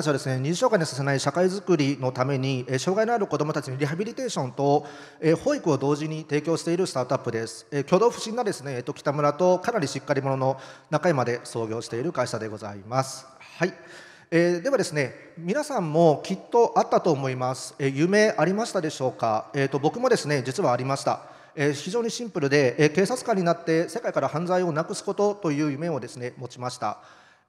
たちはですね認知障害にさせない社会づくりのために障害のある子どもたちにリハビリテーションと保育を同時に提供しているスタートアップです挙動不審なですね北村とかなりしっかり者の中山まで創業している会社でございますはいえー、ではですね皆さんもきっとあったと思います、えー、夢ありましたでしょうか、えーと、僕もですね実はありました、えー、非常にシンプルで、え警察官になって世界から犯罪をなくすことという夢をですね持ちました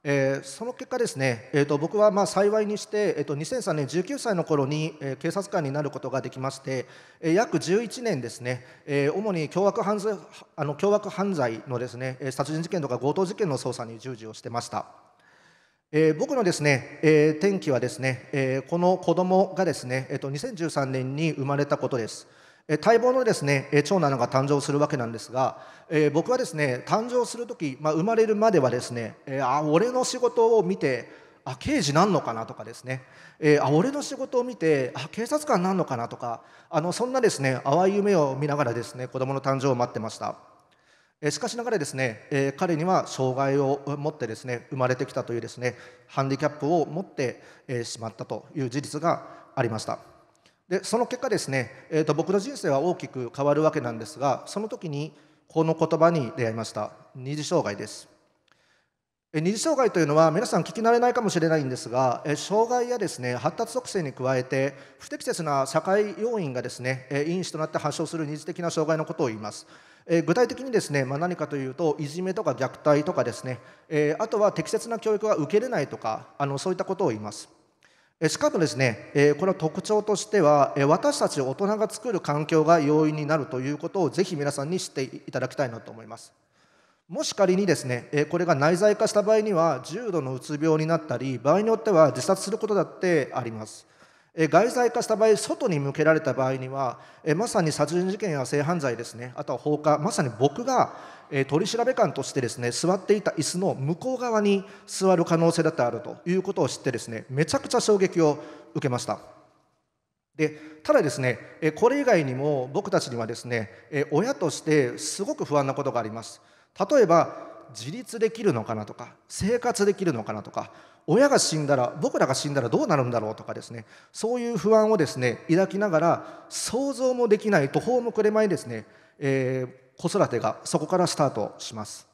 えー、その結果ですね、えーと、僕はまあ幸いにして、えーと、2003年19歳の頃に、えー、警察官になることができまして、えー、約11年ですね、えー、主に凶悪犯罪あの凶悪犯罪のですね殺人事件とか強盗事件の捜査に従事をしてました。えー、僕のですね、えー、転機はですね、えー、この子供がですね、えーと、と2013年に生まれたことです。待望のですね長男が誕生するわけなんですが、えー、僕はですね誕生する時、まあ、生まれるまではですね、えー、あ俺の仕事を見てあ刑事なんのかなとかですね、えー、あ俺の仕事を見てあ警察官なんのかなとかあのそんなですね淡い夢を見ながらですね子供の誕生を待ってました。しかしながらですね、えー、彼には障害を持ってですね生まれてきたというですねハンディキャップを持って、えー、しまったという事実がありました。でその結果ですね、えー、と僕の人生は大きく変わるわけなんですがその時にこの言葉に出会いました二次障害です二次障害というのは皆さん聞き慣れないかもしれないんですが障害やですね発達特性に加えて不適切な社会要因がですね因子となって発症する二次的な障害のことを言います具体的にですね、まあ、何かというといじめとか虐待とかですねあとは適切な教育が受けれないとかあのそういったことを言いますしかもですね、この特徴としては、私たち大人が作る環境が要因になるということをぜひ皆さんに知っていただきたいなと思います。もし仮にですね、これが内在化した場合には、重度のうつ病になったり、場合によっては自殺することだってあります。外在化した場合外に向けられた場合にはまさに殺人事件や性犯罪ですねあとは放火まさに僕が取り調べ官としてですね座っていた椅子の向こう側に座る可能性だってあるということを知ってですねめちゃくちゃ衝撃を受けました。でただですねこれ以外にも僕たちにはですね親としてすごく不安なことがあります。例えば自立できるのかなとか生活できるのかなとか親が死んだら僕らが死んだらどうなるんだろうとかですねそういう不安をですね抱きながら想像もできない途方も暮れまいですね、えー、子育てがそこからスタートします、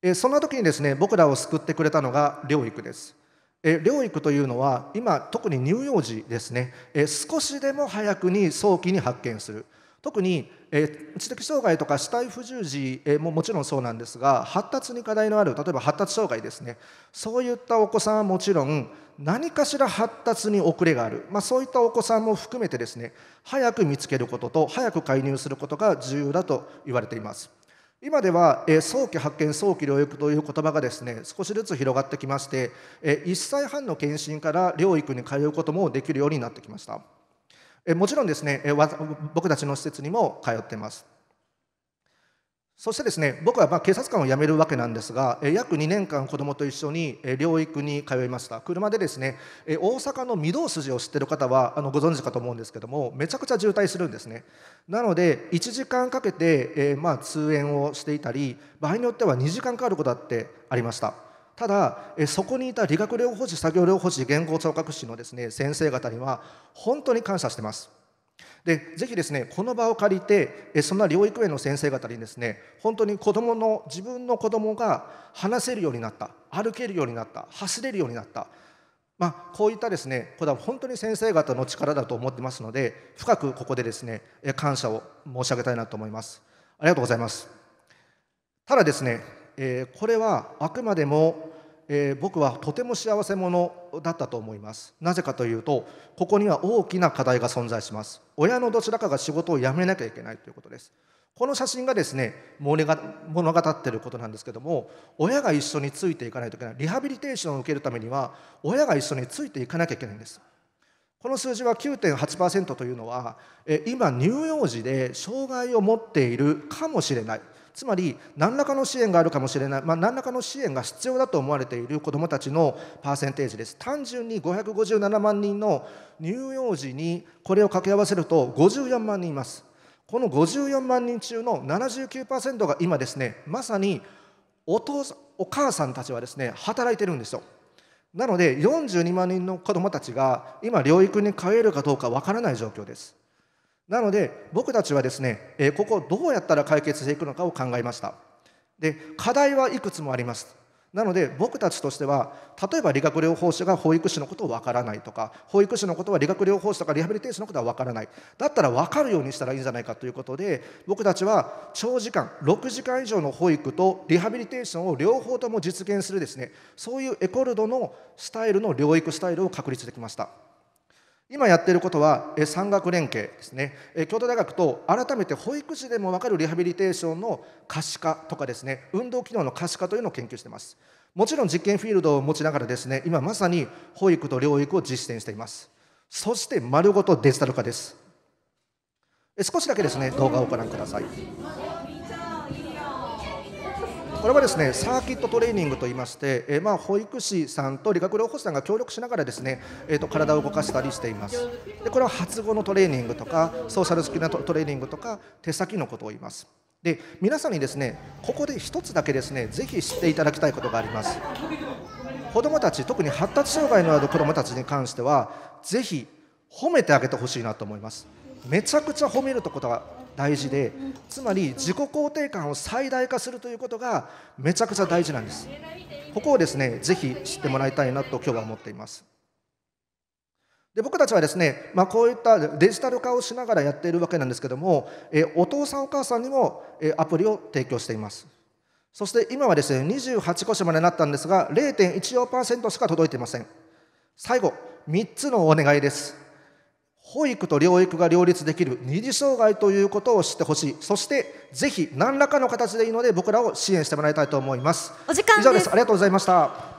えー、そんな時にですね僕らを救ってくれたのが療育です、え療育というのは今特に乳幼児ですね、え少しでも早くに早期に発見する特に、えー、知的障害とか肢体不従事、えー、ももちろんそうなんですが発達に課題のある例えば発達障害ですねそういったお子さんはもちろん何かしら発達に遅れがある、まあ、そういったお子さんも含めてですね早く見つけることと早く介入することが重要だと言われています。今では、えー、早期発見早期療育という言葉がですね少しずつ広がってきまして、えー、1歳半の検診から療育に通うこともできるようになってきました。えもちろんですねえ僕たちの施設にも通ってますそしてですね僕はま警察官を辞めるわけなんですが約2年間子どもと一緒に療育に通いました車でですね大阪の御堂筋を知ってる方はあのご存知かと思うんですけどもめちゃくちゃ渋滞するんですねなので1時間かけて、えまあ、通園をしていたり場合によっては2時間かかることだってありましたただそこにいた理学療法士作業療法士言語聴覚士のですね先生方には本当に感謝してますでぜひですねこの場を借りてそんな療育園の先生方にですね本当に子どもの自分の子どもが話せるようになった歩けるようになった走れるようになったまあ、こういったですねこれは本当に先生方の力だと思ってますので深くここでですね感謝を申し上げたいなと思いますありがとうございますただですね、えこれはあくまでもえー、僕はとても幸せ者だったと思いますなぜかというとここには大きな課題が存在します親のどちらかが仕事を辞めなきゃいけないということですこの写真がですね物語ってることなんですけども親が一緒についていかないといけないリハビリテーションを受けるためには親が一緒についていかなきゃいけないんですこの数字は9.8%というのは今乳幼児で障害を持っているかもしれないつまり何らかの支援があるかもしれない、まあ、何らかの支援が必要だと思われている子どもたちのパーセンテージです単純に557万人の乳幼児にこれを掛け合わせると54万人いますこの54万人中の79%が今ですねまさにお父さんお母さんたちはですね働いてるんですよなので42万人の子どもたちが今療育に通えるかどうかわからない状況ですなので僕たちはですね、えここをどうやったら解決していくのかを考えましたで課題はいくつもありますなので僕たちとしては例えば理学療法士が保育士のことをわからないとか保育士のことは理学療法士とかリハビリテーションのことはわからないだったら分かるようにしたらいいんじゃないかということで僕たちは長時間6時間以上の保育とリハビリテーションを両方とも実現するですねそういうエコルドのスタイルの療育スタイルを確立できました。今やってることは産学連携ですね京都大学と改めて保育士でも分かるリハビリテーションの可視化とかですね運動機能の可視化というのを研究してますもちろん実験フィールドを持ちながらですね今まさに保育と療育を実践していますそして丸ごとデジタル化です少しだけですね動画をご覧くださいこれはですねサーキットトレーニングといいまして、えー、まあ保育士さんと理学療法士さんが協力しながらですね、えー、と体を動かしたりしていますでこれは発語のトレーニングとかソーシャルスキルのトレーニングとか手先のことを言いますで皆さんにですねここで1つだけですねぜひ知っていただきたいことがあります子どもたち特に発達障害のある子どもたちに関してはぜひ褒めてあげてほしいなと思いますめちゃくちゃ褒めるとことは大事でつまり自己肯定感を最大化するということがめちゃくちゃ大事なんですここをですねぜひ知ってもらいたいなと今日は思っていますで僕たちはですね、まあ、こういったデジタル化をしながらやっているわけなんですけども、えお父さんお母さんにも、えアプリを提供していますそして今はですね28個種までなったんですが0.14%しか届いていません最後3つのお願いです保育と療育が両立できる二次障害ということを知ってほしいそしてぜひ何らかの形でいいので僕らを支援してもらいたいと思いますお時間以上ですありがとうございました